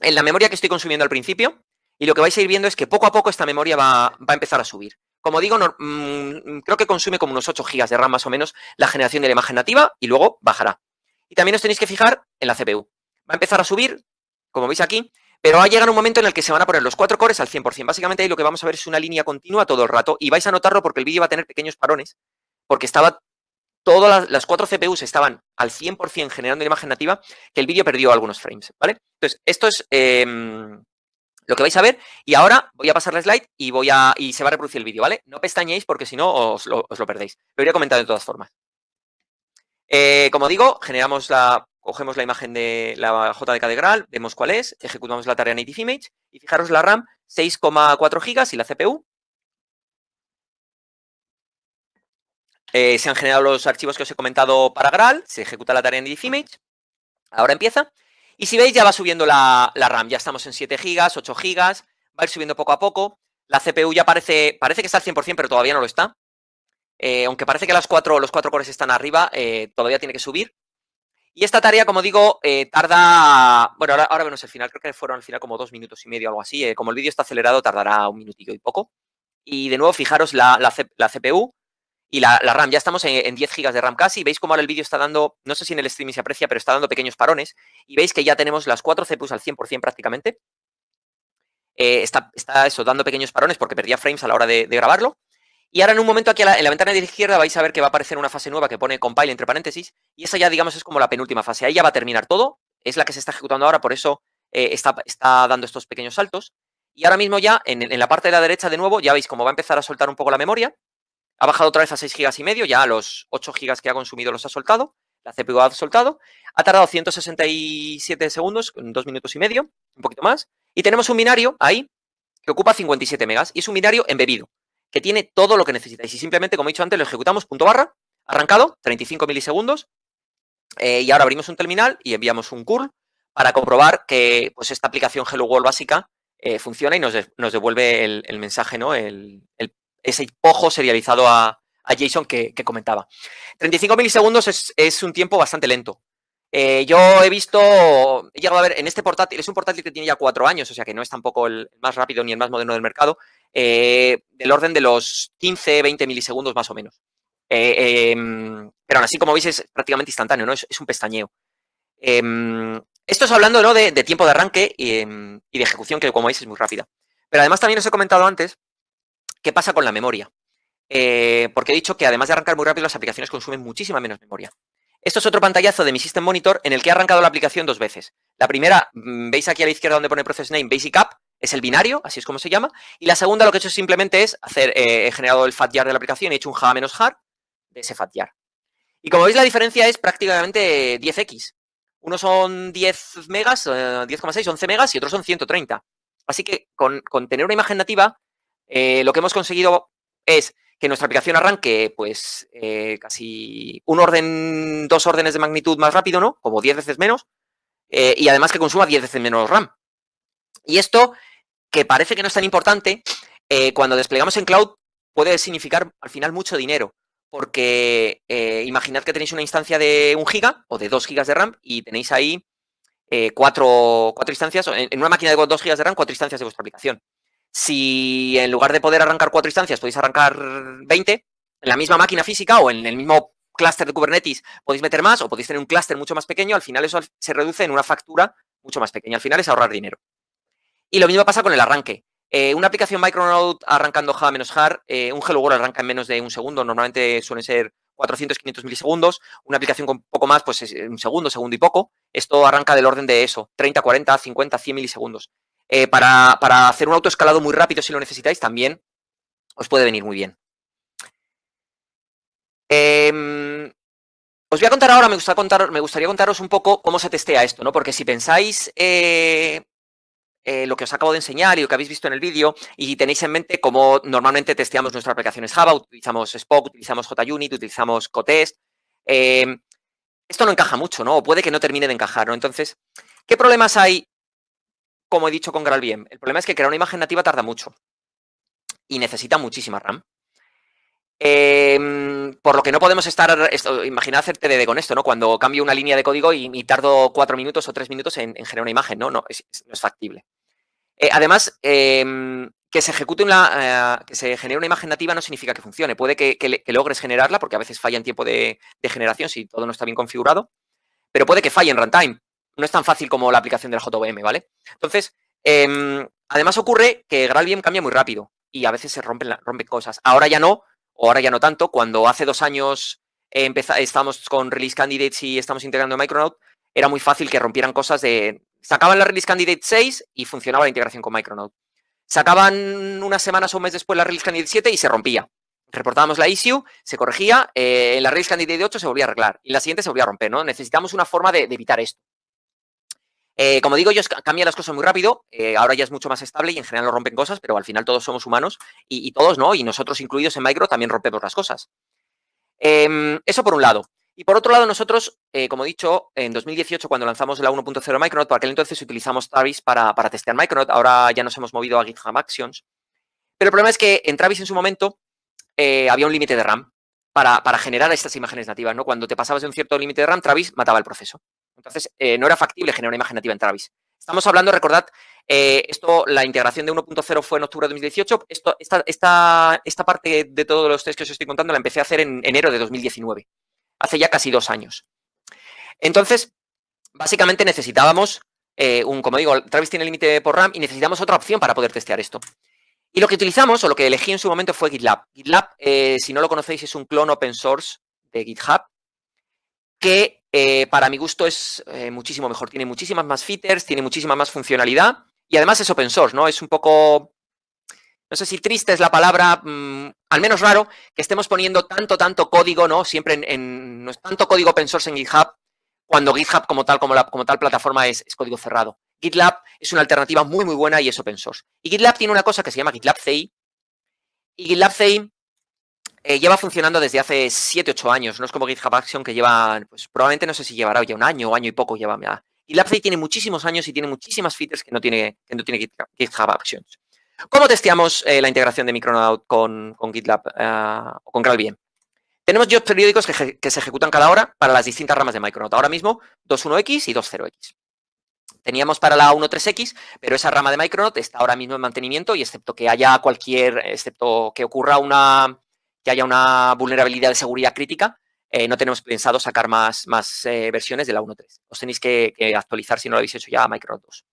En la memoria que estoy consumiendo al principio, y lo que vais a ir viendo es que poco a poco esta memoria va, a empezar a subir. Como digo, mm, creo que consume como unos 8 GB de RAM más o menos la generación de la imagen nativa y luego bajará. Y también os tenéis que fijar en la CPU. Va a empezar a subir, como veis aquí, pero va a llegar un momento en el que se van a poner los cuatro cores al 100%. Básicamente ahí lo que vamos a ver es una línea continua todo el rato y vais a notarlo porque el vídeo va a tener pequeños parones, porque estaba todas las, cuatro CPUs estaban al 100% generando imagen nativa, que el vídeo perdió algunos frames, ¿vale? Entonces, esto es em, lo que vais a ver y ahora voy a pasar la slide y, voy a, se va a reproducir el vídeo, ¿vale? No pestañéis porque si no os lo, lo perdéis. Lo iré comentado de todas formas. Eh, como digo, generamos la, cogemos la imagen de la JDK de Graal, vemos cuál es, ejecutamos la tarea Native Image y fijaros la RAM 6,4 GB y la CPU Eh, se han generado los archivos que os he comentado para Graal, se ejecuta la tarea en Image ahora empieza, y si veis ya va subiendo la, RAM, ya estamos en 7 GB, 8 GB, va a ir subiendo poco a poco, la CPU ya parece, parece que está al 100%, pero todavía no lo está, eh, aunque parece que las cuatro, los cuatro cores están arriba, eh, todavía tiene que subir, y esta tarea, como digo, tarda, bueno, ahora, ahora vemos el final, creo que fueron al final como dos minutos y medio, algo así, como el vídeo está acelerado, tardará un minutillo y poco, y de nuevo, fijaros la CPU, y la, RAM. Ya estamos en, 10 GB de RAM casi. Veis cómo ahora el vídeo está dando, no sé si en el streaming se aprecia, pero está dando pequeños parones. Y veis que ya tenemos las cuatro CPUs al 100% prácticamente. Eh, está, está, eso, dando pequeños parones porque perdía frames a la hora de, grabarlo. Y ahora en un momento aquí en la ventana de la izquierda vais a ver que va a aparecer una fase nueva que pone compile entre paréntesis. Y esa ya, digamos, es como la penúltima fase. Ahí ya va a terminar todo. Es la que se está ejecutando ahora, por eso eh, está, dando estos pequeños saltos. Y ahora mismo ya en, en, la parte de la derecha de nuevo ya veis cómo va a empezar a soltar un poco la memoria. Ha bajado otra vez a 6 gigas y medio, ya los 8 gigas que ha consumido los ha soltado, la CPU ha soltado. Ha tardado 167 segundos, 2 minutos y medio, un poquito más. Y tenemos un binario ahí que ocupa 57 megas y es un binario embebido, que tiene todo lo que necesitáis. Y simplemente, como he dicho antes, lo ejecutamos punto barra, arrancado, 35 milisegundos. Eh, y ahora abrimos un terminal y enviamos un curl para comprobar que pues, esta aplicación Hello World básica eh, funciona y nos, devuelve el, mensaje, ¿no? El, el, ese ojo serializado a, a JSON que, comentaba. 35 milisegundos es, un tiempo bastante lento. Eh, yo he visto, he llegado a ver, en este portátil, es un portátil que tiene ya cuatro años, o sea que no es tampoco el más rápido ni el más moderno del mercado, eh, del orden de los 15, 20 milisegundos más o menos. Eh, em, pero aún así, como veis, es prácticamente instantáneo, ¿no? Es, un pestañeo. Em, esto es hablando de, tiempo de arranque y, em, y de ejecución, que como veis es muy rápida. Pero además también os he comentado antes ¿Qué pasa con la memoria? Eh, porque he dicho que además de arrancar muy rápido, las aplicaciones consumen muchísima menos memoria. Esto es otro pantallazo de mi System Monitor en el que he arrancado la aplicación dos veces. La primera, mm, veis aquí a la izquierda donde pone Process Name, Basic App, es el binario, así es como se llama. Y la segunda, lo que he hecho simplemente es hacer, eh, he generado el fatjar de la aplicación y he hecho un java menos jar de ese fatjar. Y como veis, la diferencia es prácticamente 10x. Unos son 10 megas, 10,6, eh, 11 megas y otros son 130. Así que con, con tener una imagen nativa eh, lo que hemos conseguido es que nuestra aplicación arranque pues eh, casi un orden, dos órdenes de magnitud más rápido, ¿no? Como 10 veces menos. Eh, y además que consuma 10 veces menos RAM. Y esto, que parece que no es tan importante, cuando desplegamos en cloud puede significar al final mucho dinero. Porque imaginad que tenéis una instancia de 1 giga o de 2 gigas de RAM y tenéis ahí cuatro, instancias, en, una máquina de 2 gigas de RAM, cuatro instancias de vuestra aplicación. Si en lugar de poder arrancar cuatro instancias podéis arrancar 20, en la misma máquina física o en el mismo clúster de Kubernetes podéis meter más o podéis tener un clúster mucho más pequeño, al final eso se reduce en una factura mucho más pequeña. Al final es ahorrar dinero. Y lo mismo pasa con el arranque. Eh, una aplicación Micronaut arrancando menos JAR, eh, un Hello World arranca en menos de un segundo, normalmente suelen ser 400, 500 milisegundos. Una aplicación con poco más, pues eh, un segundo, segundo y poco. Esto arranca del orden de eso, 30, 40, 50, 100 milisegundos. Eh, para, hacer un autoescalado muy rápido si lo necesitáis también os puede venir muy bien. Em, os voy a contar ahora, me, me, gustaría contaros un poco cómo se testea esto, ¿no? Porque si pensáis eh, eh, lo que os acabo de enseñar y lo que habéis visto en el vídeo y tenéis en mente cómo normalmente testeamos nuestras aplicaciones Java, utilizamos Spock, utilizamos JUnit, utilizamos Cotest, esto no encaja mucho, ¿no? O puede que no termine de encajar, ¿no? Entonces, ¿qué problemas hay como he dicho con GraalVM. El problema es que crear una imagen nativa tarda mucho y necesita muchísima RAM. Em, por lo que no podemos estar, esto, hacer TDD con esto, ¿no? Cuando cambio una línea de código y, tardo cuatro minutos o tres minutos en, generar una imagen, ¿no? No es, no es factible. Eh, además, em, que se ejecute una, eh, que se genere una imagen nativa no significa que funcione. Puede que, logres generarla, porque a veces falla en tiempo de, de generación si todo no está bien configurado, pero puede que falle en runtime no es tan fácil como la aplicación del JVM, ¿vale? Entonces, em, además ocurre que GraalVM cambia muy rápido y a veces se rompen, cosas. Ahora ya no, o ahora ya no tanto. Cuando hace dos años eh, estábamos con Release Candidates y estamos integrando Micronaut, era muy fácil que rompieran cosas de... Sacaban la Release Candidate 6 y funcionaba la integración con Micronaut. Sacaban unas semanas o un mes después la Release Candidate 7 y se rompía. Reportábamos la issue, se corregía, eh, la Release Candidate 8 se volvía a arreglar y la siguiente se volvía a romper, ¿no? Necesitamos una forma de evitar esto. Eh, como digo, ellos cambian las cosas muy rápido, eh, ahora ya es mucho más estable y en general no rompen cosas, pero al final todos somos humanos y, todos, ¿no? Y nosotros incluidos en Micro también rompemos las cosas. Em, eso por un lado. Y por otro lado, nosotros, eh, como he dicho, en 2018 cuando lanzamos la 1.0 Micronaut, por aquel entonces utilizamos Travis para, para testear micro ahora ya nos hemos movido a GitHub Actions. Pero el problema es que en Travis en su momento había un límite de RAM para, para generar estas imágenes nativas, ¿no? Cuando te pasabas de un cierto límite de RAM, Travis mataba el proceso. Entonces, eh, no era factible generar una imagen nativa en Travis. Estamos hablando, recordad, eh, esto, la integración de 1.0 fue en octubre de 2018. Esto, esta, parte de todos los test que os estoy contando la empecé a hacer en enero de 2019, hace ya casi dos años. Entonces, básicamente necesitábamos eh, un, como digo, Travis tiene límite por RAM y necesitamos otra opción para poder testear esto. Y lo que utilizamos, o lo que elegí en su momento, fue GitLab. GitLab, si no lo conocéis, es un clon open source de GitHub que eh, para mi gusto es eh, muchísimo mejor. Tiene muchísimas más features, tiene muchísima más funcionalidad y además es open source, ¿no? Es un poco, no sé si triste es la palabra, mm, al menos raro, que estemos poniendo tanto, tanto código, ¿no? Siempre en, no es tanto código open source en GitHub cuando GitHub como tal, como, la, como tal plataforma es, es, código cerrado. GitLab es una alternativa muy, muy buena y es open source. Y GitLab tiene una cosa que se llama GitLab CI. Y GitLab CI eh, lleva funcionando desde hace 7-8 años, no es como GitHub Action que lleva, pues probablemente no sé si llevará ya un año o año y poco lleva. Ya. Y tiene muchísimos años y tiene muchísimas features que no tiene, tiene GitHub Actions. ¿Cómo testeamos eh, la integración de Micronaut con, con GitLab eh, o con Bien. Tenemos jobs periódicos que, que, se ejecutan cada hora para las distintas ramas de Micronaut. Ahora mismo, 2.1x y 2.0x. Teníamos para la 1.3x, pero esa rama de Micronaut está ahora mismo en mantenimiento y excepto que haya cualquier, excepto que ocurra una, que haya una vulnerabilidad de seguridad crítica, eh, no tenemos pensado sacar más, más eh, versiones de la 1.3. Os tenéis que, actualizar si no lo habéis hecho ya a Micro 2.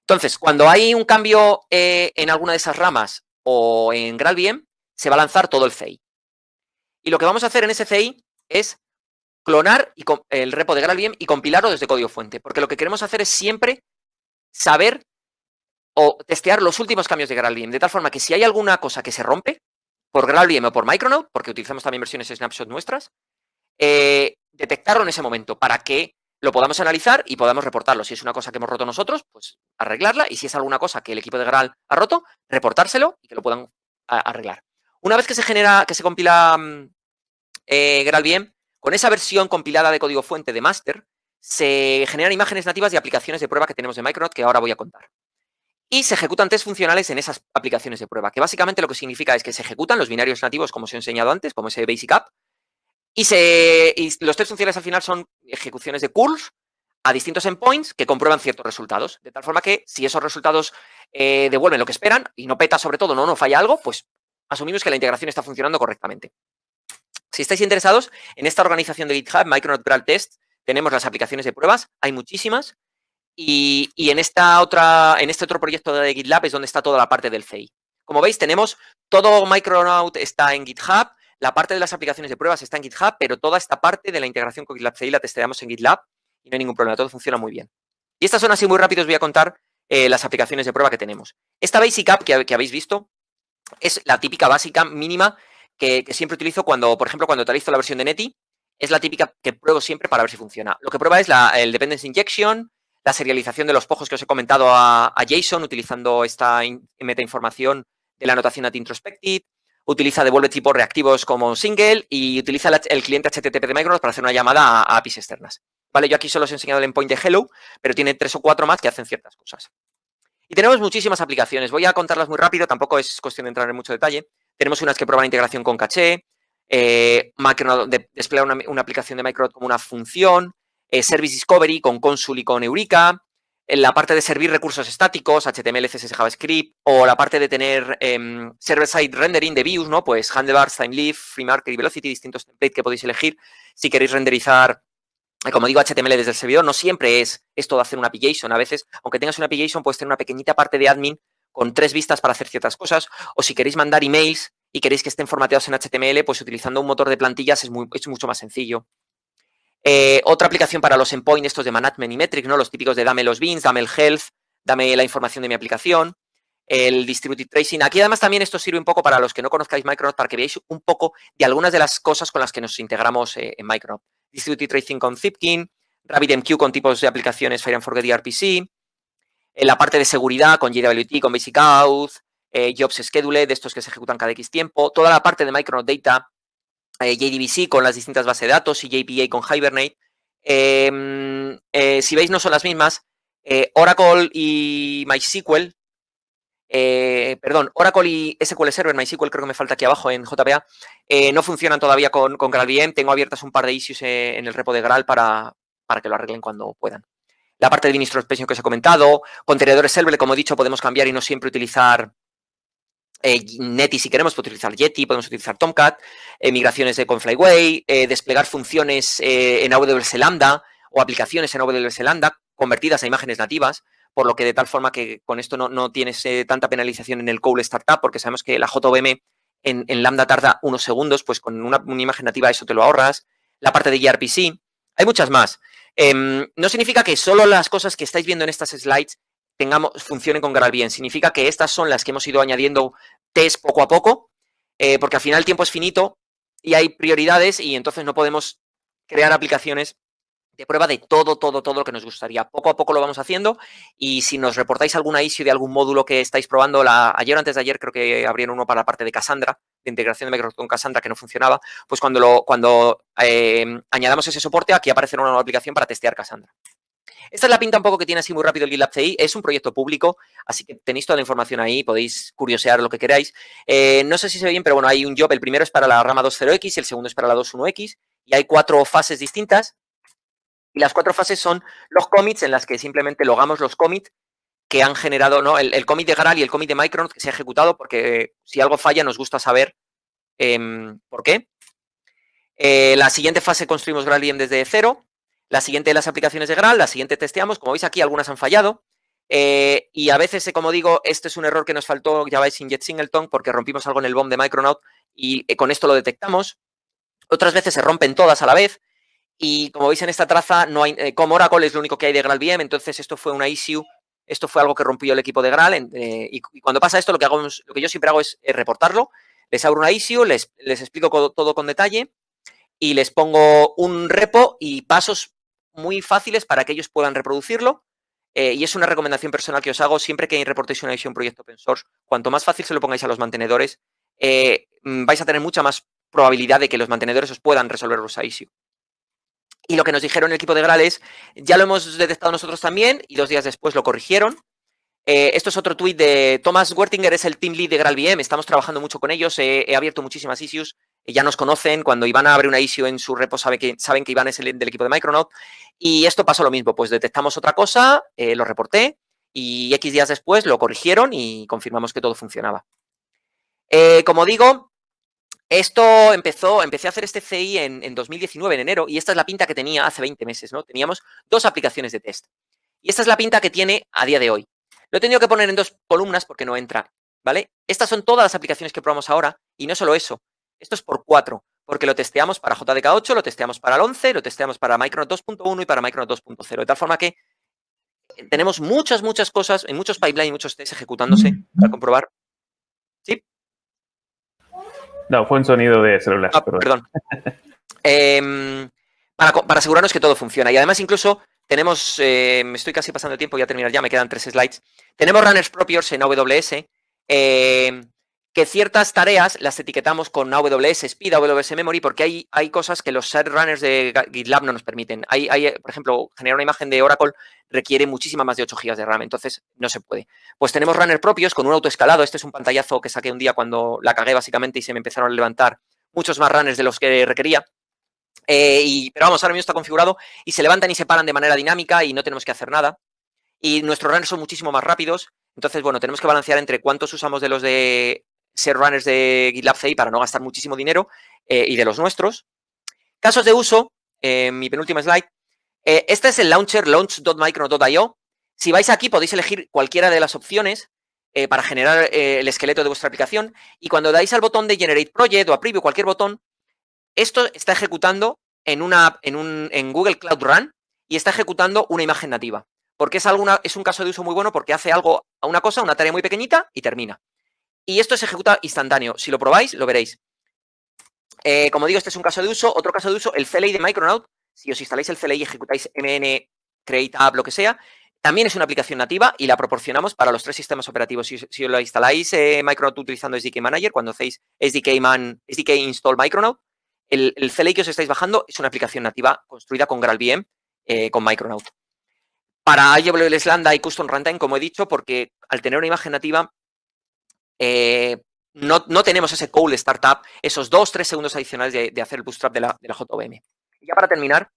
Entonces, cuando hay un cambio eh, en alguna de esas ramas o en GraalVM, se va a lanzar todo el CI. Y lo que vamos a hacer en ese CI es clonar y el repo de GraalVM y compilarlo desde código fuente, porque lo que queremos hacer es siempre saber o testear los últimos cambios de GraalVM, de tal forma que si hay alguna cosa que se rompe, por GraalVM o por Micronaut, porque utilizamos también versiones snapshot nuestras, eh, detectarlo en ese momento para que lo podamos analizar y podamos reportarlo. Si es una cosa que hemos roto nosotros, pues arreglarla. Y si es alguna cosa que el equipo de Graal ha roto, reportárselo y que lo puedan arreglar. Una vez que se genera, que se compila mm, eh, GraalVM, con esa versión compilada de código fuente de master, se generan imágenes nativas y aplicaciones de prueba que tenemos de Micronaut que ahora voy a contar. Y se ejecutan test funcionales en esas aplicaciones de prueba, que básicamente lo que significa es que se ejecutan los binarios nativos, como os he enseñado antes, como ese Basic App, y, se, y los test funcionales al final son ejecuciones de curls a distintos endpoints que comprueban ciertos resultados. De tal forma que si esos resultados eh, devuelven lo que esperan y no peta sobre todo, no, no falla algo, pues asumimos que la integración está funcionando correctamente. Si estáis interesados en esta organización de GitHub, Micronaut Test, tenemos las aplicaciones de pruebas, hay muchísimas. Y, en, esta otra, en este otro proyecto de GitLab es donde está toda la parte del CI. Como veis, tenemos todo Micronaut está en GitHub, la parte de las aplicaciones de pruebas está en GitHub, pero toda esta parte de la integración con GitLab CI la testeamos en GitLab y no hay ningún problema, todo funciona muy bien. Y estas son así muy rápido, os voy a contar eh, las aplicaciones de prueba que tenemos. Esta Basic App que, habéis visto es la típica básica mínima que, siempre utilizo cuando, por ejemplo, cuando utilizo la versión de Neti, es la típica que pruebo siempre para ver si funciona. Lo que prueba es la, el Dependency Injection, la serialización de los pojos que os he comentado a, a JSON utilizando esta meta información de la anotación at introspective, utiliza devuelve tipos reactivos como single y utiliza el cliente HTTP de Microsoft para hacer una llamada a, APIs externas. Vale, yo aquí solo os he enseñado el endpoint de Hello, pero tiene tres o cuatro más que hacen ciertas cosas. Y tenemos muchísimas aplicaciones. Voy a contarlas muy rápido, tampoco es cuestión de entrar en mucho detalle. Tenemos unas que prueban integración con caché, eh, de, desplegar una, una, aplicación de Microsoft como una función, eh, service Discovery con Consul y con Eureka, en la parte de servir recursos estáticos, HTML, CSS, JavaScript, o la parte de tener em, server-side rendering de views, ¿no? Pues handlebars, TimeLeaf, FreeMarker y Velocity, distintos templates que podéis elegir si queréis renderizar, eh, como digo, HTML desde el servidor. No siempre es esto de hacer una application. A veces, aunque tengas una application, puedes tener una pequeñita parte de admin con tres vistas para hacer ciertas cosas, o si queréis mandar emails y queréis que estén formateados en HTML, pues utilizando un motor de plantillas es, es mucho más sencillo. Eh, otra aplicación para los endpoints, estos de management y metric, ¿no? Los típicos de dame los bins, dame el health, dame la información de mi aplicación, el distributed tracing. Aquí además también esto sirve un poco para los que no conozcáis Micronaut, para que veáis un poco de algunas de las cosas con las que nos integramos eh, en Micronaut. Distributed tracing con Zipkin, RabbitMQ con tipos de aplicaciones Fire and Forget y RPC, en eh, la parte de seguridad con JWT, con Basic eh, Jobs Schedule, de estos que se ejecutan cada X tiempo, toda la parte de Micronaut Data, eh, JDBC con las distintas bases de datos y JPA con Hibernate. Em, eh, si veis, no son las mismas. Eh, Oracle y MySQL, perdón, Oracle y SQL Server, MySQL creo que me falta aquí abajo en JPA, no funcionan todavía con, con GraalVM. Tengo abiertas un par de issues en el repo de Graal para, que lo arreglen cuando puedan. La parte de ministro expresión que os he comentado, contenedores server, como he dicho, podemos cambiar y no siempre utilizar eh, Neti Netty si queremos, utilizar Yeti, podemos utilizar Tomcat, eh, migraciones de Conflyway, eh, desplegar funciones en AWS Lambda o aplicaciones en AWS Lambda convertidas a imágenes nativas, por lo que de tal forma que con esto no, tienes tanta penalización en el call startup, porque sabemos que la JVM en, Lambda tarda unos segundos, pues con una, imagen nativa eso te lo ahorras. La parte de gRPC, hay muchas más. Em, no significa que solo las cosas que estáis viendo en estas slides tengamos, funcionen con bien, Significa que estas son las que hemos ido añadiendo test poco a poco, eh, porque al final el tiempo es finito y hay prioridades y entonces no podemos crear aplicaciones de prueba de todo, todo, todo lo que nos gustaría. Poco a poco lo vamos haciendo y si nos reportáis alguna issue de algún módulo que estáis probando, la, ayer o antes de ayer creo que abrieron uno para la parte de Cassandra, de integración de Microsoft con Cassandra que no funcionaba, pues cuando, lo, cuando eh, añadamos ese soporte, aquí aparecerá una nueva aplicación para testear Cassandra. Esta es la pinta un poco que tiene así muy rápido el GitLab CI. Es un proyecto público, así que tenéis toda la información ahí, podéis curiosear lo que queráis. Eh, no sé si se ve bien, pero bueno, hay un job. El primero es para la rama 2.0X, y el segundo es para la 2.1X, y hay cuatro fases distintas. Y las cuatro fases son los commits, en las que simplemente logamos los commits que han generado, ¿no? El, el commit de Graal y el commit de Micron que se ha ejecutado, porque eh, si algo falla nos gusta saber em, por qué. Eh, la siguiente fase construimos GraalVM desde cero. La siguiente de las aplicaciones de Gral, la siguiente testeamos. Como veis aquí, algunas han fallado. Eh, y a veces, eh, como digo, este es un error que nos faltó, ya vais, sin Jet Singleton, porque rompimos algo en el BOM de Micronaut y eh, con esto lo detectamos. Otras veces se rompen todas a la vez. Y como veis en esta traza, no hay, como Oracle es lo único que hay de Graal VM, entonces esto fue una issue, esto fue algo que rompió el equipo de Graal. y, cuando pasa esto, lo que, hago, lo que yo siempre hago es, reportarlo. Les abro una issue, les, les explico todo con detalle y les pongo un repo y pasos muy fáciles para que ellos puedan reproducirlo. Eh, y es una recomendación personal que os hago siempre que reportéis una un proyecto open source. Cuanto más fácil se lo pongáis a los mantenedores, eh, mm, vais a tener mucha más probabilidad de que los mantenedores os puedan resolver los issue. Y lo que nos dijeron el equipo de Gral es, ya lo hemos detectado nosotros también y dos días después lo corrigieron. Eh, esto es otro tuit de Thomas Wertinger, es el team lead de GraalVM, estamos trabajando mucho con ellos, he abierto muchísimas issues ya nos conocen, cuando Iván abre una issue en su repo saben que Iván es el del equipo de Micronaut. Y esto pasó lo mismo, pues detectamos otra cosa, eh, lo reporté y X días después lo corrigieron y confirmamos que todo funcionaba. Eh, como digo, esto empezó, empecé a hacer este CI en, 2019, en enero, y esta es la pinta que tenía hace 20 meses, ¿no? Teníamos dos aplicaciones de test. Y esta es la pinta que tiene a día de hoy. Lo he tenido que poner en dos columnas porque no entra, ¿vale? Estas son todas las aplicaciones que probamos ahora, y no solo eso, esto es por 4, porque lo testeamos para JDK 8, lo testeamos para el 11, lo testeamos para Micronaut 2.1 y para Micron 2.0, de tal forma que eh, tenemos muchas, muchas cosas, en muchos pipelines, muchos tests ejecutándose para comprobar. ¿Sí? No, fue un sonido de celular. Ah, perdón. Em, para, asegurarnos que todo funciona. Y además, incluso tenemos, eh, me estoy casi pasando el tiempo, voy a terminar ya, me quedan tres slides. Tenemos runners propios en AWS. Eh, em, que ciertas tareas las etiquetamos con AWS Speed, AWS Memory, porque hay, hay cosas que los set runners de GitLab no nos permiten. Hay, hay, por ejemplo, generar una imagen de Oracle requiere muchísima más de 8 GB de RAM, entonces no se puede. Pues tenemos runners propios con un autoescalado. Este es un pantallazo que saqué un día cuando la cagué básicamente y se me empezaron a levantar muchos más runners de los que requería. Eh, pero vamos, ahora mismo está configurado y se levantan y se paran de manera dinámica y no tenemos que hacer nada. Y nuestros runners son muchísimo más rápidos. Entonces, bueno, tenemos que balancear entre cuántos usamos de los de ser runners de GitLab CI para no gastar muchísimo dinero eh, y de los nuestros. Casos de uso, eh, mi penúltima slide. Eh, este es el launcher launch.micro.io. Si vais aquí podéis elegir cualquiera de las opciones para generar el esqueleto de vuestra aplicación y cuando dais al botón de Generate Project o a Preview, cualquier botón, esto está ejecutando en, una, en, Google Cloud Run y está ejecutando una imagen nativa. Porque es, alguna, es un caso de uso muy bueno porque hace algo, a una cosa, una tarea muy pequeñita y termina. Y esto se ejecuta instantáneo. Si lo probáis, lo veréis. Eh, como digo, este es un caso de uso. Otro caso de uso, el CLI de Micronaut. Si os instaláis el CLI y ejecutáis MN, Create App, lo que sea, también es una aplicación nativa y la proporcionamos para los tres sistemas operativos. Si, si lo instaláis eh, Micronaut utilizando SDK Manager, cuando hacéis SDK, Man, SDK Install Micronaut, el, el, CLI que os estáis bajando es una aplicación nativa construida con GraalVM, eh, con Micronaut. Para AWS Lambda y Custom Runtime, como he dicho, porque al tener una imagen nativa eh, no, tenemos ese cool startup, esos dos tres segundos adicionales de, hacer el bootstrap de la, de la JVM. Y ya para terminar,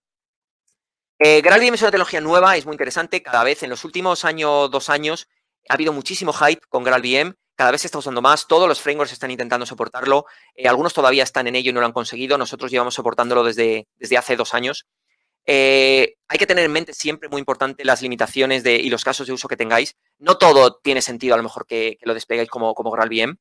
eh, GraalVM es una tecnología nueva, es muy interesante. Cada vez en los últimos años, dos años, ha habido muchísimo hype con GraalVM. Cada vez se está usando más, todos los frameworks están intentando soportarlo. Eh, algunos todavía están en ello y no lo han conseguido. Nosotros llevamos soportándolo desde, desde hace dos años. Eh, hay que tener en mente siempre, muy importante, las limitaciones de, y los casos de uso que tengáis. No todo tiene sentido a lo mejor que, lo desplegáis como, como GraalVM.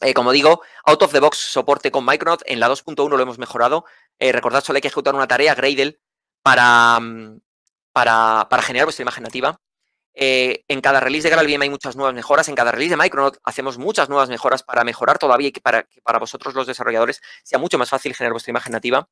Eh, como digo, out of the box soporte con Micronaut. En la 2.1 lo hemos mejorado. Eh, recordad, solo hay que ejecutar una tarea, Gradle, para, mm, para, generar vuestra imagen nativa. en cada release de GraalVM hay muchas nuevas mejoras. En cada release de Micronaut hacemos muchas nuevas mejoras para mejorar todavía y para, que para vosotros los desarrolladores sea mucho más fácil generar vuestra imagen nativa.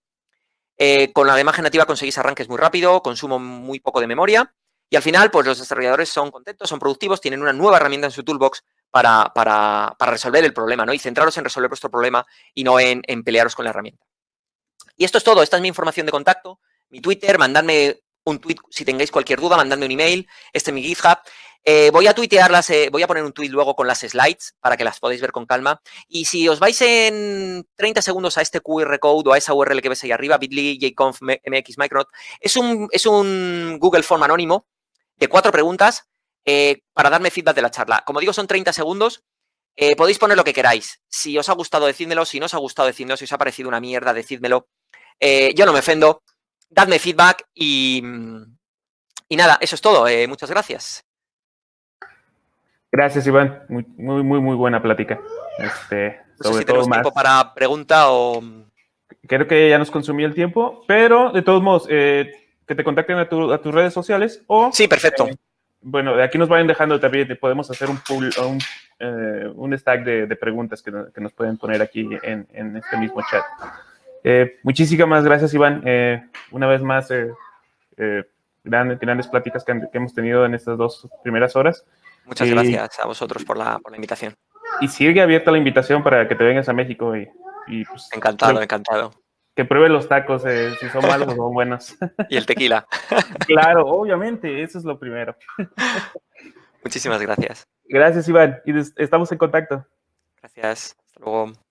Eh, con la imagen nativa conseguís arranques muy rápido, consumo muy poco de memoria y al final pues los desarrolladores son contentos, son productivos, tienen una nueva herramienta en su toolbox para, resolver el problema ¿no? y centraros en resolver vuestro problema y no en, en, pelearos con la herramienta. Y esto es todo, esta es mi información de contacto, mi Twitter, mandadme un tweet si tengáis cualquier duda, mandadme un email, este es mi GitHub eh, voy a tuitearlas, eh, voy a poner un tuit luego con las slides para que las podáis ver con calma. Y si os vais en 30 segundos a este QR code o a esa URL que ves ahí arriba, bit.ly, jconf, mx, micronaut, es un, es un Google Form anónimo de cuatro preguntas eh, para darme feedback de la charla. Como digo, son 30 segundos. podéis poner lo que queráis. Si os ha gustado, decídmelo. Si no os ha gustado, decídmelo. Si os ha parecido una mierda, decídmelo. yo no me ofendo. Dadme feedback y, y nada, eso es todo. muchas gracias. Gracias, Iván. Muy, muy, muy, buena plática. Este, todo tenemos tiempo para pregunta o. Creo que ya nos consumió el tiempo, pero de todos modos, eh, que te contacten a, tus redes sociales o. Sí, perfecto. bueno, de aquí nos vayan dejando también, podemos hacer un, pool, eh, un, stack de, preguntas que, nos pueden poner aquí en, este mismo chat. Eh, muchísimas gracias, Iván. una vez más, grandes, grandes pláticas que, que hemos tenido en estas dos primeras horas. Muchas gracias a vosotros por la, invitación. Y sigue abierta la invitación para que te vengas a México y... Pues, encantado, encantado. Que pruebe los tacos, eh, si son malos o son buenos. y el tequila. claro, obviamente, eso es lo primero. Muchísimas gracias. Gracias, Iván. Y estamos en contacto. Gracias. Hasta luego.